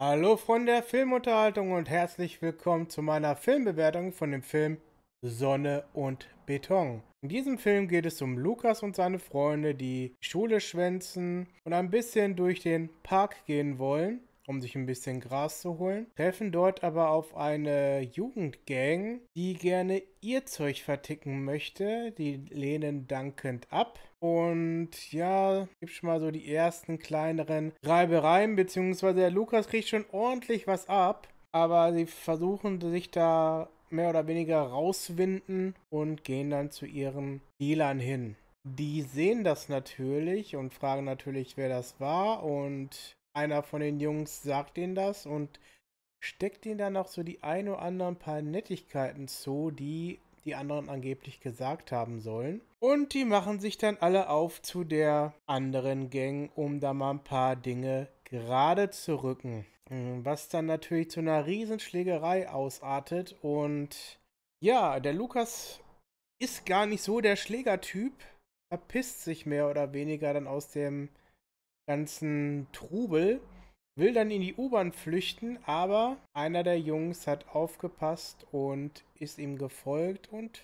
Hallo Freunde der Filmunterhaltung und herzlich willkommen zu meiner Filmbewertung von dem Film Sonne und Beton. In diesem Film geht es um Lukas und seine Freunde, die Schule schwänzen und ein bisschen durch den Park gehen wollen um sich ein bisschen Gras zu holen, treffen dort aber auf eine Jugendgang, die gerne ihr Zeug verticken möchte. Die lehnen dankend ab. Und ja, gibt schon mal so die ersten kleineren Reibereien, beziehungsweise der Lukas kriegt schon ordentlich was ab. Aber sie versuchen sich da mehr oder weniger rauswinden und gehen dann zu ihren Dealern hin. Die sehen das natürlich und fragen natürlich, wer das war und einer von den Jungs sagt ihnen das und steckt ihnen dann auch so die ein oder anderen paar Nettigkeiten zu, die die anderen angeblich gesagt haben sollen. Und die machen sich dann alle auf zu der anderen Gang, um da mal ein paar Dinge gerade zu rücken. Hm, was dann natürlich zu einer Riesenschlägerei ausartet. Und ja, der Lukas ist gar nicht so der Schlägertyp. Er pisst sich mehr oder weniger dann aus dem ganzen Trubel, will dann in die U-Bahn flüchten, aber einer der Jungs hat aufgepasst und ist ihm gefolgt und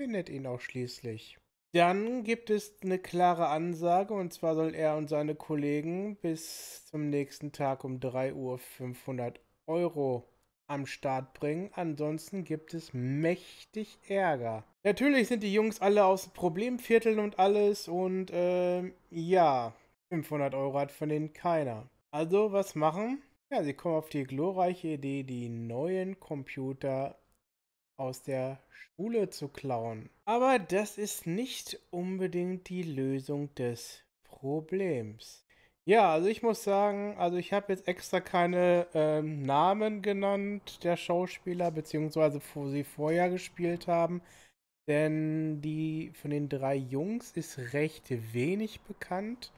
findet ihn auch schließlich. Dann gibt es eine klare Ansage und zwar soll er und seine Kollegen bis zum nächsten Tag um 3 Uhr 500 Euro am Start bringen. Ansonsten gibt es mächtig Ärger. Natürlich sind die Jungs alle aus Problemvierteln und alles und äh, ja, 500 Euro hat von denen keiner. Also, was machen? Ja, sie kommen auf die glorreiche Idee, die neuen Computer aus der Schule zu klauen. Aber das ist nicht unbedingt die Lösung des Problems. Ja, also ich muss sagen, also ich habe jetzt extra keine ähm, Namen genannt der Schauspieler, beziehungsweise wo sie vorher gespielt haben. Denn die von den drei Jungs ist recht wenig bekannt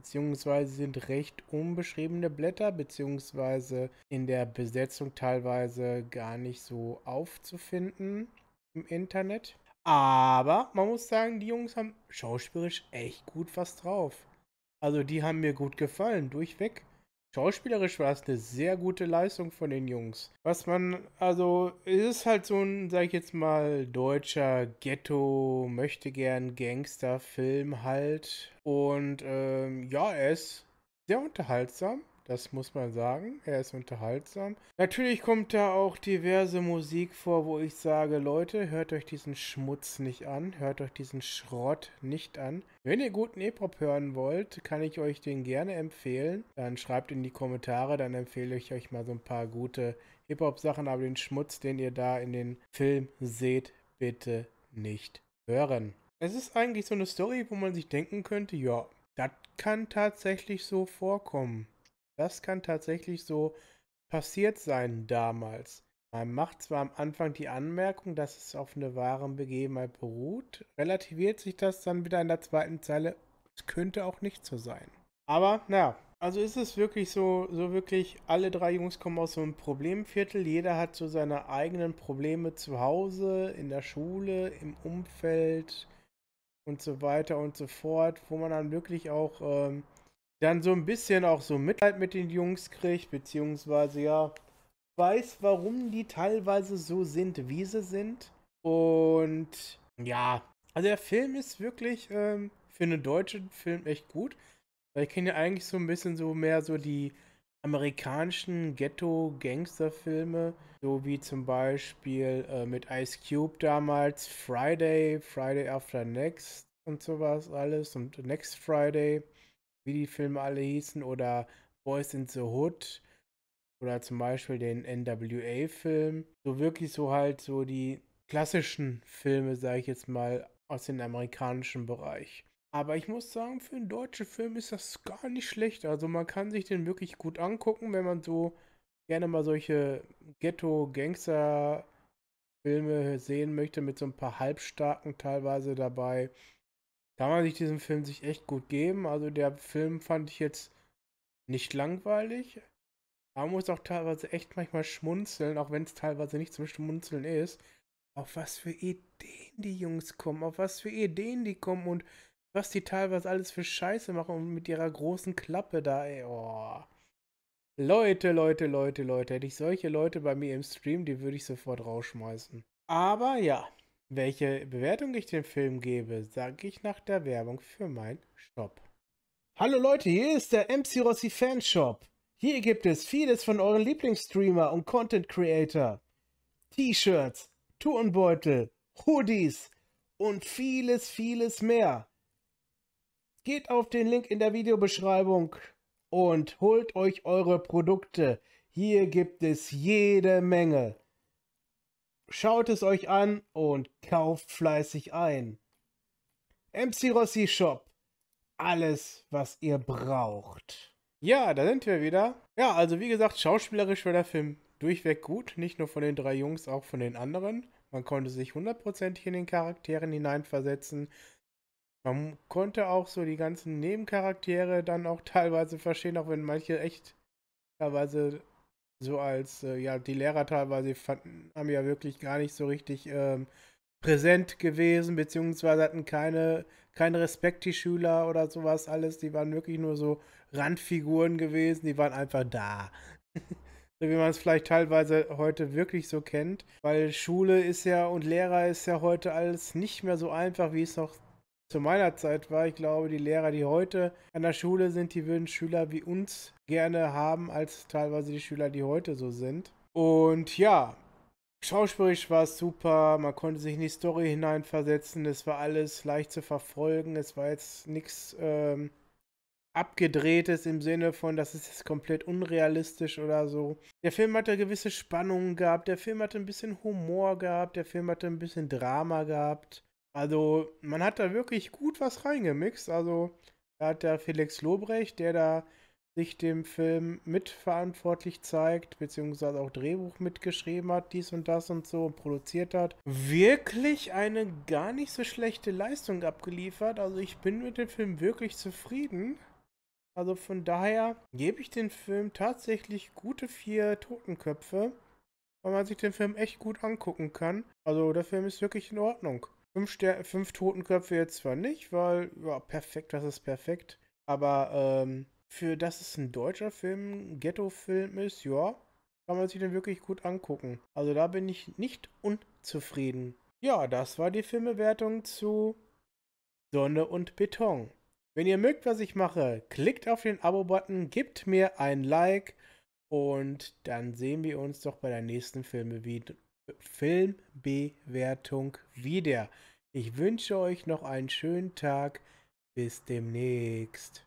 beziehungsweise sind recht unbeschriebene Blätter, beziehungsweise in der Besetzung teilweise gar nicht so aufzufinden im Internet. Aber man muss sagen, die Jungs haben schauspielerisch echt gut was drauf. Also die haben mir gut gefallen, durchweg. Schauspielerisch war es eine sehr gute Leistung von den Jungs. Was man, also, es ist halt so ein, sag ich jetzt mal, deutscher Ghetto, möchte gern Gangster-Film halt. Und ähm, ja, er ist sehr unterhaltsam. Das muss man sagen. Er ist unterhaltsam. Natürlich kommt da auch diverse Musik vor, wo ich sage, Leute, hört euch diesen Schmutz nicht an. Hört euch diesen Schrott nicht an. Wenn ihr guten E-Pop hören wollt, kann ich euch den gerne empfehlen. Dann schreibt in die Kommentare, dann empfehle ich euch mal so ein paar gute Hip-Hop-Sachen. Aber den Schmutz, den ihr da in den Film seht, bitte nicht hören. Es ist eigentlich so eine Story, wo man sich denken könnte, ja, das kann tatsächlich so vorkommen. Das kann tatsächlich so passiert sein damals. Man macht zwar am Anfang die Anmerkung, dass es auf eine wahren Begebenheit beruht, relativiert sich das dann wieder in der zweiten Zeile, es könnte auch nicht so sein. Aber naja, also ist es wirklich so, so wirklich, alle drei Jungs kommen aus so einem Problemviertel, jeder hat so seine eigenen Probleme zu Hause, in der Schule, im Umfeld und so weiter und so fort, wo man dann wirklich auch... Ähm, dann so ein bisschen auch so Mitleid mit den Jungs kriegt, beziehungsweise ja weiß, warum die teilweise so sind, wie sie sind. Und ja, also der Film ist wirklich ähm, für einen deutschen Film echt gut. Weil ich kenne ja eigentlich so ein bisschen so mehr so die amerikanischen Ghetto-Gangster-Filme, so wie zum Beispiel äh, mit Ice Cube damals, Friday, Friday After Next und sowas alles und Next Friday wie die Filme alle hießen, oder Boys in the Hood oder zum Beispiel den NWA-Film. So wirklich so halt so die klassischen Filme, sage ich jetzt mal, aus dem amerikanischen Bereich. Aber ich muss sagen, für einen deutschen Film ist das gar nicht schlecht. Also man kann sich den wirklich gut angucken, wenn man so gerne mal solche Ghetto-Gangster-Filme sehen möchte, mit so ein paar Halbstarken teilweise dabei kann man sich diesem Film sich echt gut geben. Also der Film fand ich jetzt nicht langweilig. Man muss auch teilweise echt manchmal schmunzeln, auch wenn es teilweise nicht zum Schmunzeln ist. Auf was für Ideen die Jungs kommen, auf was für Ideen die kommen und was die teilweise alles für Scheiße machen und mit ihrer großen Klappe da, ey. Oh. Leute, Leute, Leute, Leute. Hätte ich solche Leute bei mir im Stream, die würde ich sofort rausschmeißen. Aber ja, welche Bewertung ich dem Film gebe, sage ich nach der Werbung für meinen Shop. Hallo Leute, hier ist der MC Rossi Fanshop. Hier gibt es vieles von euren Lieblingsstreamer und Content Creator. T-Shirts, Turnbeutel, Hoodies und vieles, vieles mehr. Geht auf den Link in der Videobeschreibung und holt euch eure Produkte. Hier gibt es jede Menge. Schaut es euch an und kauft fleißig ein. MC Rossi Shop. Alles, was ihr braucht. Ja, da sind wir wieder. Ja, also wie gesagt, schauspielerisch war der Film durchweg gut. Nicht nur von den drei Jungs, auch von den anderen. Man konnte sich hundertprozentig in den Charakteren hineinversetzen. Man konnte auch so die ganzen Nebencharaktere dann auch teilweise verstehen, auch wenn manche echt teilweise so als, äh, ja, die Lehrer teilweise fanden, haben ja wirklich gar nicht so richtig ähm, präsent gewesen, beziehungsweise hatten keine, keinen Respekt, die Schüler oder sowas alles. Die waren wirklich nur so Randfiguren gewesen, die waren einfach da. so wie man es vielleicht teilweise heute wirklich so kennt, weil Schule ist ja und Lehrer ist ja heute alles nicht mehr so einfach, wie es noch zu meiner Zeit war. Ich glaube, die Lehrer, die heute an der Schule sind, die würden Schüler wie uns gerne haben, als teilweise die Schüler, die heute so sind. Und ja, schauspielerisch war es super, man konnte sich in die Story hineinversetzen, es war alles leicht zu verfolgen, es war jetzt nichts ähm, abgedrehtes im Sinne von, das ist jetzt komplett unrealistisch oder so. Der Film hatte gewisse Spannungen gehabt, der Film hatte ein bisschen Humor gehabt, der Film hatte ein bisschen Drama gehabt. Also, man hat da wirklich gut was reingemixt. Also, da hat der Felix Lobrecht, der da sich dem Film mitverantwortlich zeigt, beziehungsweise auch Drehbuch mitgeschrieben hat, dies und das und so produziert hat, wirklich eine gar nicht so schlechte Leistung abgeliefert. Also ich bin mit dem Film wirklich zufrieden. Also von daher gebe ich dem Film tatsächlich gute vier Totenköpfe, weil man sich den Film echt gut angucken kann. Also der Film ist wirklich in Ordnung. Fünf, Ster fünf Totenköpfe jetzt zwar nicht, weil, ja, perfekt, das ist perfekt. Aber ähm, für das es ein deutscher Film, ein Ghetto-Film ist, ja, kann man sich den wirklich gut angucken. Also da bin ich nicht unzufrieden. Ja, das war die Filmewertung zu Sonne und Beton. Wenn ihr mögt, was ich mache, klickt auf den Abo-Button, gebt mir ein Like und dann sehen wir uns doch bei der nächsten Filmewertung Filmbewertung wieder. Ich wünsche euch noch einen schönen Tag. Bis demnächst.